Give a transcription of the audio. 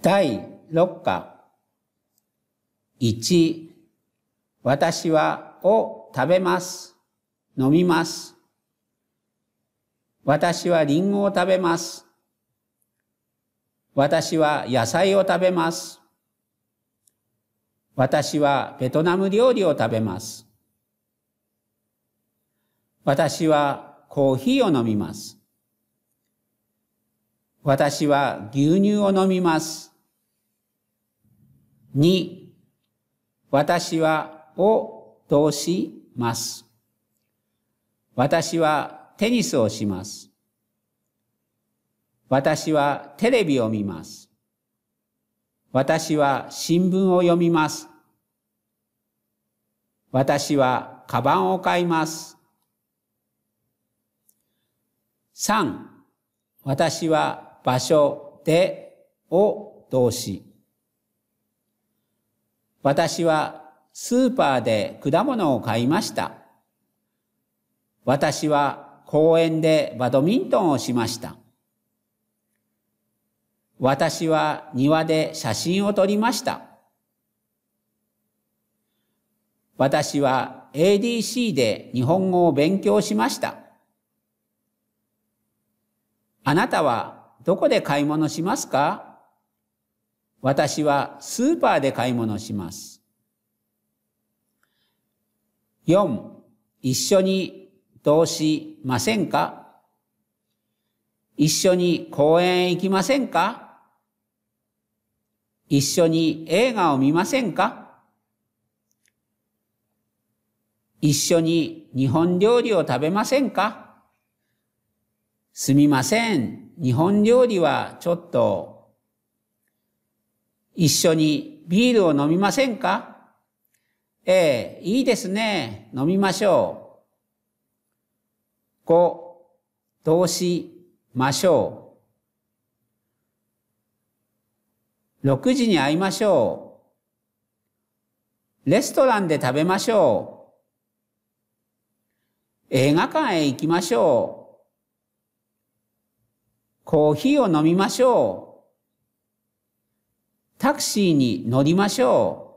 第6課1私はを食べます。飲みます。私はリンゴを食べます。私は野菜を食べます。私はベトナム料理を食べます。私はコーヒーを飲みます。私は牛乳を飲みます。に、私はを通します。私はテニスをします。私はテレビを見ます。私は新聞を読みます。私はカバンを買います。3、私は場所でを動詞。私はスーパーで果物を買いました。私は公園でバドミントンをしました。私は庭で写真を撮りました。私は ADC で日本語を勉強しました。あなたはどこで買い物しますか私はスーパーで買い物します。4. 一緒にどうしませんか一緒に公園へ行きませんか一緒に映画を見ませんか一緒に日本料理を食べませんかすみません。日本料理はちょっと一緒にビールを飲みませんかええ、いいですね。飲みましょう。どうしましょう。6時に会いましょう。レストランで食べましょう。映画館へ行きましょう。コーヒーを飲みましょう。タクシーに乗りましょう。